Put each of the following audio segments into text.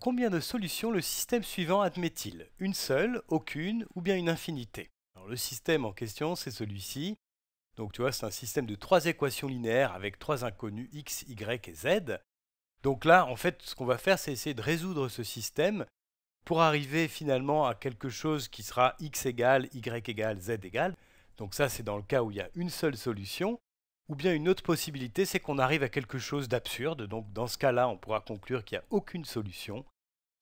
Combien de solutions le système suivant admet-il Une seule, aucune ou bien une infinité Alors, Le système en question, c'est celui-ci. Donc tu vois, c'est un système de trois équations linéaires avec trois inconnus x, y et z. Donc là, en fait, ce qu'on va faire, c'est essayer de résoudre ce système pour arriver finalement à quelque chose qui sera x égale, y égale, z égale. Donc ça, c'est dans le cas où il y a une seule solution. Ou bien une autre possibilité, c'est qu'on arrive à quelque chose d'absurde, donc dans ce cas-là, on pourra conclure qu'il n'y a aucune solution.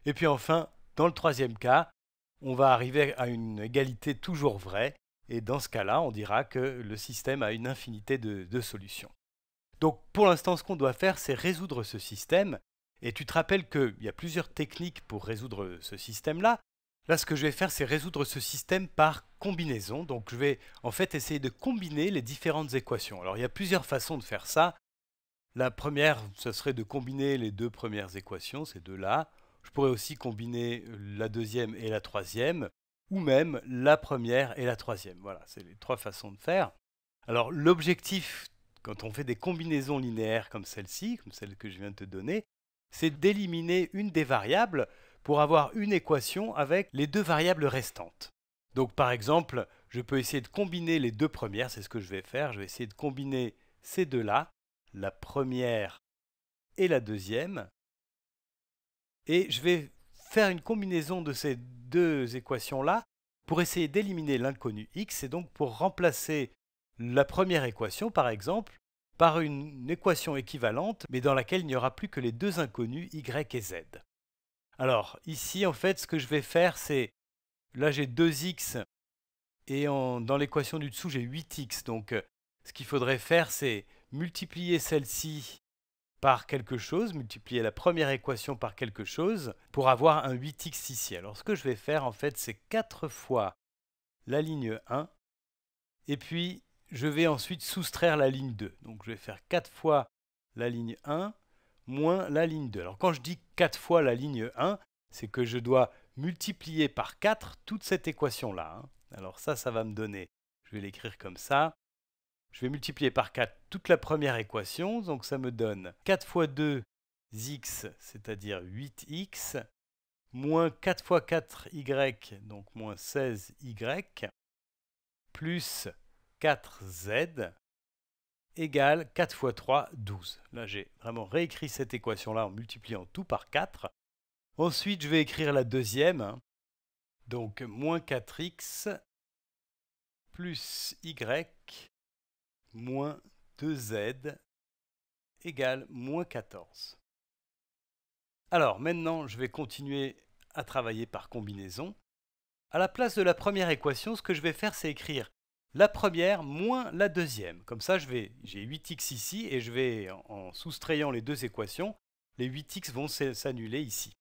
Et puis enfin, dans le troisième cas, on va arriver à une égalité toujours vraie, et dans ce cas-là, on dira que le système a une infinité de, de solutions. Donc pour l'instant, ce qu'on doit faire, c'est résoudre ce système, et tu te rappelles qu'il y a plusieurs techniques pour résoudre ce système-là. Là, ce que je vais faire, c'est résoudre ce système par combinaison. Donc, je vais en fait essayer de combiner les différentes équations. Alors, il y a plusieurs façons de faire ça. La première, ce serait de combiner les deux premières équations, ces deux-là. Je pourrais aussi combiner la deuxième et la troisième, ou même la première et la troisième. Voilà, c'est les trois façons de faire. Alors, l'objectif, quand on fait des combinaisons linéaires comme celle-ci, comme celle que je viens de te donner, c'est d'éliminer une des variables pour avoir une équation avec les deux variables restantes. Donc par exemple, je peux essayer de combiner les deux premières, c'est ce que je vais faire, je vais essayer de combiner ces deux-là, la première et la deuxième, et je vais faire une combinaison de ces deux équations-là pour essayer d'éliminer l'inconnu x, et donc pour remplacer la première équation, par exemple, par une équation équivalente, mais dans laquelle il n'y aura plus que les deux inconnus y et z. Alors ici en fait ce que je vais faire c'est, là j'ai 2x et dans l'équation du dessous j'ai 8x. Donc euh, ce qu'il faudrait faire c'est multiplier celle-ci par quelque chose, multiplier la première équation par quelque chose pour avoir un 8x ici. Alors ce que je vais faire en fait c'est 4 fois la ligne 1 et puis je vais ensuite soustraire la ligne 2. Donc je vais faire 4 fois la ligne 1 moins la ligne 2. Alors quand je dis 4 fois la ligne 1, c'est que je dois multiplier par 4 toute cette équation-là. Hein. Alors ça, ça va me donner, je vais l'écrire comme ça. Je vais multiplier par 4 toute la première équation, donc ça me donne 4 fois 2, x, c'est-à-dire 8x, moins 4 fois 4y, donc moins 16y, plus 4z, égale 4 fois 3, 12. Là, j'ai vraiment réécrit cette équation-là en multipliant tout par 4. Ensuite, je vais écrire la deuxième. Donc, moins 4x plus y moins 2z égale moins 14. Alors, maintenant, je vais continuer à travailler par combinaison. À la place de la première équation, ce que je vais faire, c'est écrire la première moins la deuxième. Comme ça, j'ai 8x ici et je vais, en soustrayant les deux équations, les 8x vont s'annuler ici.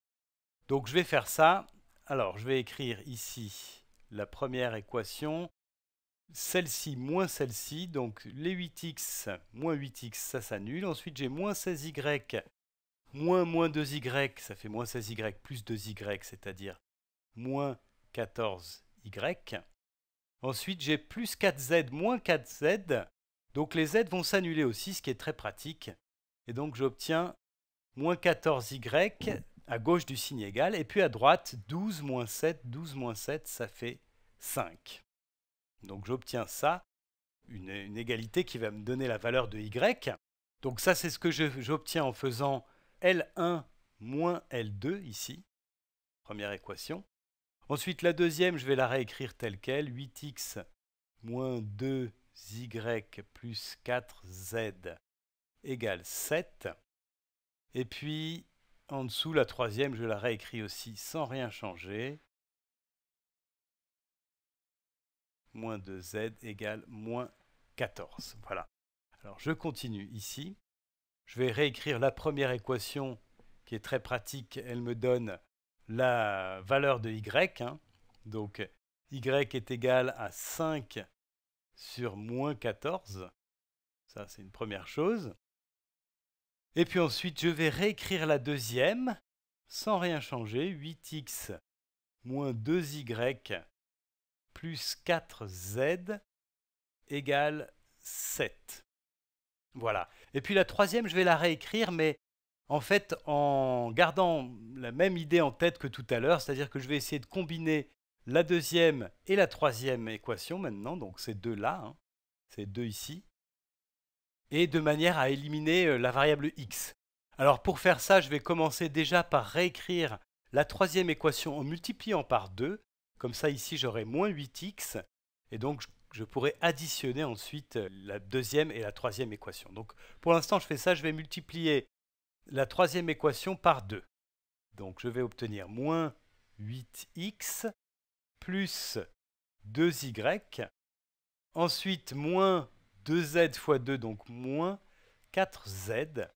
Donc je vais faire ça. Alors je vais écrire ici la première équation, celle-ci moins celle-ci, donc les 8x moins 8x, ça s'annule. Ensuite j'ai moins 16y moins moins 2y, ça fait moins 16y plus 2y, c'est-à-dire moins 14y. Ensuite, j'ai plus 4z moins 4z. Donc les z vont s'annuler aussi, ce qui est très pratique. Et donc j'obtiens moins 14y à gauche du signe égal. Et puis à droite, 12 moins 7. 12 moins 7, ça fait 5. Donc j'obtiens ça, une, égalité qui va me donner la valeur de y. Donc ça, c'est ce que j'obtiens en faisant L1 moins L2 ici, première équation. Ensuite, la deuxième, je vais la réécrire telle qu'elle. 8x moins 2y plus 4z égale 7. Et puis, en dessous, la troisième, je la réécris aussi sans rien changer. Moins 2z égale moins 14. Voilà. Alors, je continue ici. Je vais réécrire la première équation qui est très pratique. Elle me donne la valeur de y. Hein. Donc y est égal à 5 sur moins 14. Ça, c'est une première chose. Et puis ensuite, je vais réécrire la deuxième sans rien changer. 8x moins 2y plus 4z égale 7. Voilà. Et puis la troisième, je vais la réécrire, mais en fait, en gardant la même idée en tête que tout à l'heure, c'est-à-dire que je vais essayer de combiner la deuxième et la troisième équation maintenant, donc ces deux-là, hein, ces deux ici, et de manière à éliminer euh, la variable x. Alors pour faire ça, je vais commencer déjà par réécrire la troisième équation en multipliant par 2, comme ça ici j'aurai moins 8x, et donc je pourrais additionner ensuite euh, la deuxième et la troisième équation. Donc pour l'instant je fais ça, je vais multiplier la troisième équation par 2. Donc je vais obtenir moins 8x plus 2y, ensuite moins 2z fois 2, donc moins 4z,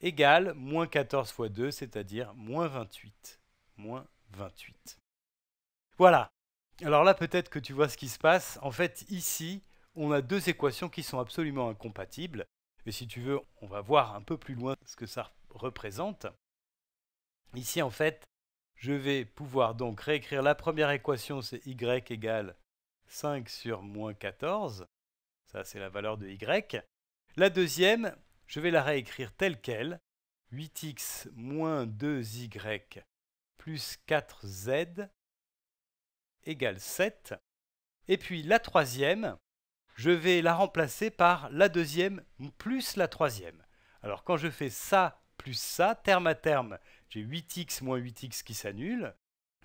égale moins 14 fois 2, c'est-à-dire moins 28. 28. Voilà. Alors là, peut-être que tu vois ce qui se passe. En fait, ici, on a deux équations qui sont absolument incompatibles. Mais si tu veux, on va voir un peu plus loin ce que ça représente. Ici, en fait, je vais pouvoir donc réécrire la première équation, c'est y égale 5 sur moins 14. Ça, c'est la valeur de y. La deuxième, je vais la réécrire telle qu'elle. 8x moins 2y plus 4z égale 7. Et puis la troisième, je vais la remplacer par la deuxième plus la troisième. Alors quand je fais ça plus ça, terme à terme, j'ai 8x moins 8x qui s'annule.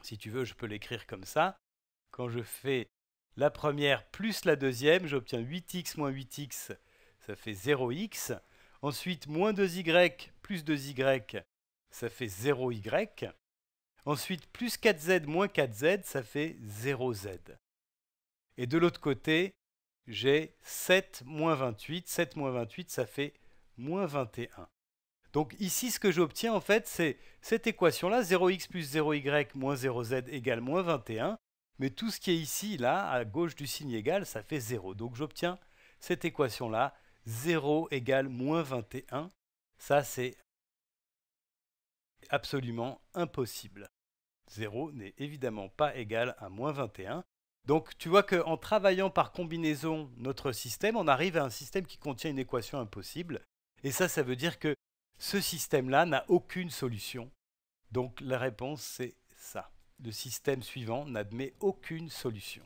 Si tu veux, je peux l'écrire comme ça. Quand je fais la première plus la deuxième, j'obtiens 8x moins 8x, ça fait 0x. Ensuite, moins 2y plus 2y, ça fait 0y. Ensuite, plus 4z moins 4z, ça fait 0z. Et de l'autre côté, j'ai 7 moins 28. 7 moins 28, ça fait moins 21. Donc ici, ce que j'obtiens, en fait, c'est cette équation-là, 0x plus 0y moins 0z égale moins 21. Mais tout ce qui est ici, là, à gauche du signe égal, ça fait 0. Donc j'obtiens cette équation-là, 0 égale moins 21. Ça, c'est absolument impossible. 0 n'est évidemment pas égal à moins 21. Donc tu vois qu'en travaillant par combinaison notre système, on arrive à un système qui contient une équation impossible. Et ça, ça veut dire que ce système-là n'a aucune solution. Donc la réponse, c'est ça. Le système suivant n'admet aucune solution.